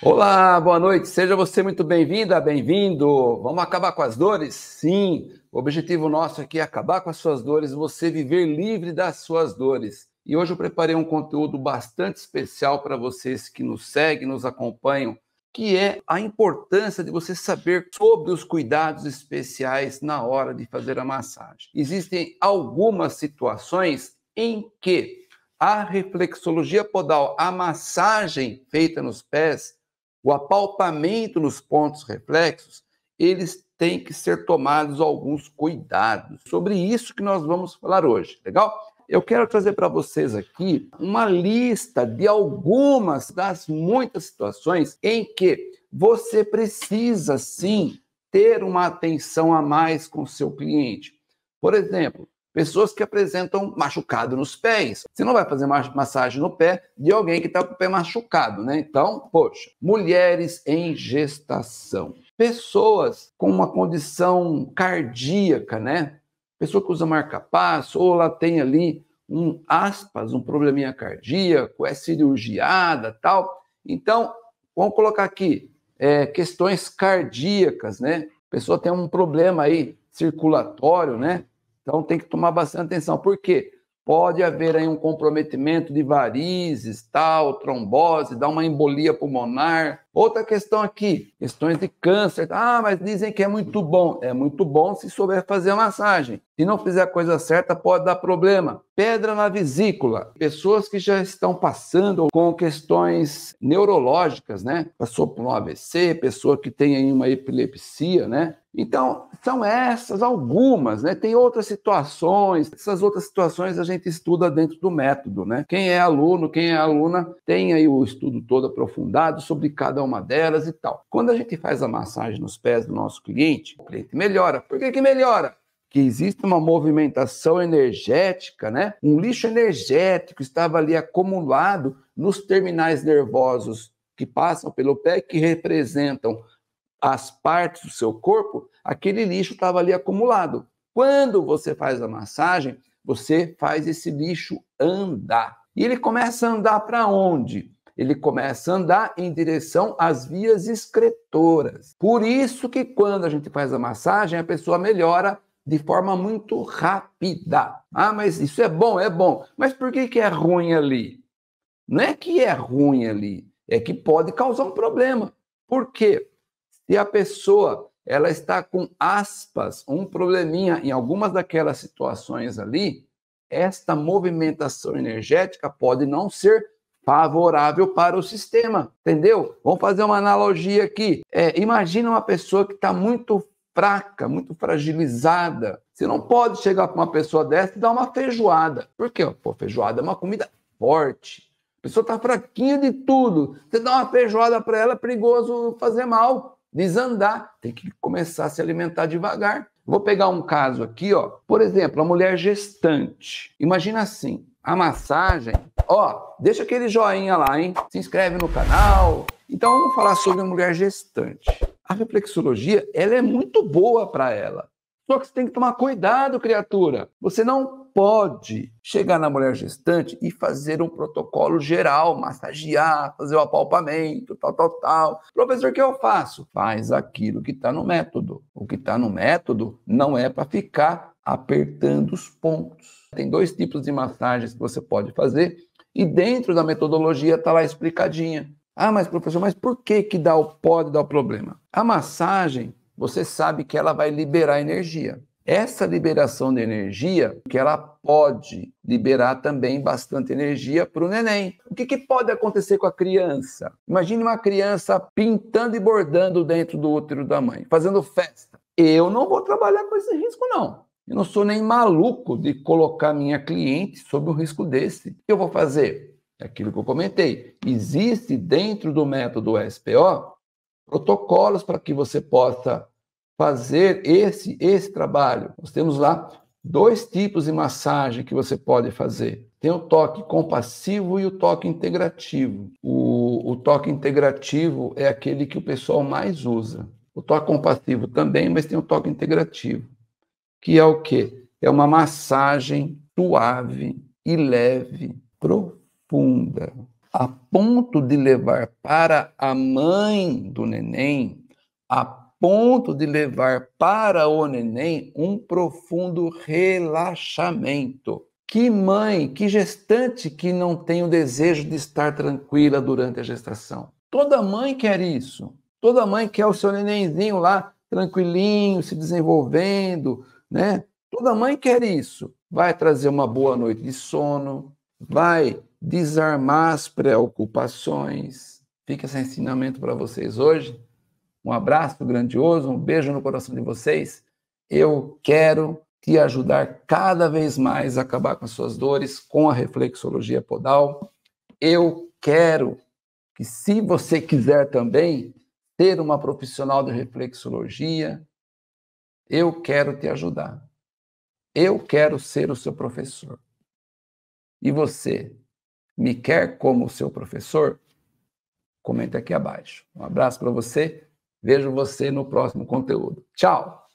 Olá, boa noite. Seja você muito bem-vinda, bem-vindo. Vamos acabar com as dores? Sim. O objetivo nosso aqui é acabar com as suas dores, você viver livre das suas dores. E hoje eu preparei um conteúdo bastante especial para vocês que nos seguem, nos acompanham, que é a importância de você saber sobre os cuidados especiais na hora de fazer a massagem. Existem algumas situações em que a reflexologia podal, a massagem feita nos pés, o apalpamento nos pontos reflexos, eles têm que ser tomados alguns cuidados. Sobre isso que nós vamos falar hoje, legal? Eu quero trazer para vocês aqui uma lista de algumas das muitas situações em que você precisa sim ter uma atenção a mais com seu cliente. Por exemplo, pessoas que apresentam machucado nos pés. Você não vai fazer massagem no pé de alguém que está com o pé machucado, né? Então, poxa, mulheres em gestação, pessoas com uma condição cardíaca, né? Pessoa que usa marca-passo ou ela tem ali um aspas, um probleminha cardíaco, é cirurgiada, tal. Então, vamos colocar aqui é, questões cardíacas, né? pessoa tem um problema aí circulatório, né? Então tem que tomar bastante atenção. Por quê? Pode haver aí um comprometimento de varizes, tal, trombose, dá uma embolia pulmonar, Outra questão aqui, questões de câncer. Ah, mas dizem que é muito bom. É muito bom se souber fazer a massagem. Se não fizer a coisa certa, pode dar problema. Pedra na vesícula. Pessoas que já estão passando com questões neurológicas, né? Passou por um AVC, pessoa que tem aí uma epilepsia, né? Então, são essas algumas, né? Tem outras situações. Essas outras situações a gente estuda dentro do método, né? Quem é aluno, quem é aluna, tem aí o estudo todo aprofundado sobre cada um uma delas e tal. Quando a gente faz a massagem nos pés do nosso cliente, o cliente melhora. Por que, que melhora? que existe uma movimentação energética, né? Um lixo energético estava ali acumulado nos terminais nervosos que passam pelo pé que representam as partes do seu corpo, aquele lixo estava ali acumulado. Quando você faz a massagem, você faz esse lixo andar. E ele começa a andar para onde? ele começa a andar em direção às vias excretoras. Por isso que quando a gente faz a massagem, a pessoa melhora de forma muito rápida. Ah, mas isso é bom, é bom. Mas por que, que é ruim ali? Não é que é ruim ali, é que pode causar um problema. Por quê? Se a pessoa ela está com aspas, um probleminha em algumas daquelas situações ali, esta movimentação energética pode não ser favorável para o sistema, entendeu? Vamos fazer uma analogia aqui. É, imagina uma pessoa que está muito fraca, muito fragilizada. Você não pode chegar para uma pessoa dessa e dar uma feijoada. Por quê? Pô, feijoada é uma comida forte. A pessoa está fraquinha de tudo. Você dá uma feijoada para ela, é perigoso fazer mal, desandar. Tem que começar a se alimentar devagar. Vou pegar um caso aqui, ó. Por exemplo, a mulher gestante. Imagina assim: a massagem Ó, deixa aquele joinha lá, hein? Se inscreve no canal. Então vamos falar sobre a mulher gestante. A reflexologia, ela é muito boa para ela. Só que você tem que tomar cuidado, criatura. Você não pode chegar na mulher gestante e fazer um protocolo geral, massagear, fazer o um apalpamento, tal, tal, tal. Professor, o que eu faço? Faz aquilo que está no método. O que está no método não é para ficar apertando os pontos. Tem dois tipos de massagens que você pode fazer e dentro da metodologia está lá explicadinha. Ah, mas professor, mas por que que dá o pode dar o problema? A massagem, você sabe que ela vai liberar energia. Essa liberação de energia, que ela pode liberar também bastante energia para o neném. O que, que, pode acontecer com a criança? Imagine uma criança pintando e bordando dentro do útero da mãe, fazendo festa. Eu não vou trabalhar com esse risco, não. Eu não sou nem maluco de colocar minha cliente sob um risco desse. O que eu vou fazer? É aquilo que eu comentei. Existe dentro do método SPO protocolos para que você possa fazer esse, esse trabalho. Nós temos lá dois tipos de massagem que você pode fazer. Tem o toque compassivo e o toque integrativo. O, o toque integrativo é aquele que o pessoal mais usa. O toque compassivo também, mas tem o toque integrativo que é o quê? É uma massagem suave e leve, profunda, a ponto de levar para a mãe do neném, a ponto de levar para o neném um profundo relaxamento. Que mãe, que gestante que não tem o desejo de estar tranquila durante a gestação? Toda mãe quer isso. Toda mãe quer o seu nenenzinho lá tranquilinho, se desenvolvendo, né? Toda mãe quer isso. Vai trazer uma boa noite de sono, vai desarmar as preocupações. Fica esse ensinamento para vocês hoje. Um abraço grandioso, um beijo no coração de vocês. Eu quero te ajudar cada vez mais a acabar com as suas dores com a reflexologia podal. Eu quero que, se você quiser também, ter uma profissional de reflexologia, eu quero te ajudar. Eu quero ser o seu professor. E você me quer como seu professor? Comenta aqui abaixo. Um abraço para você. Vejo você no próximo conteúdo. Tchau!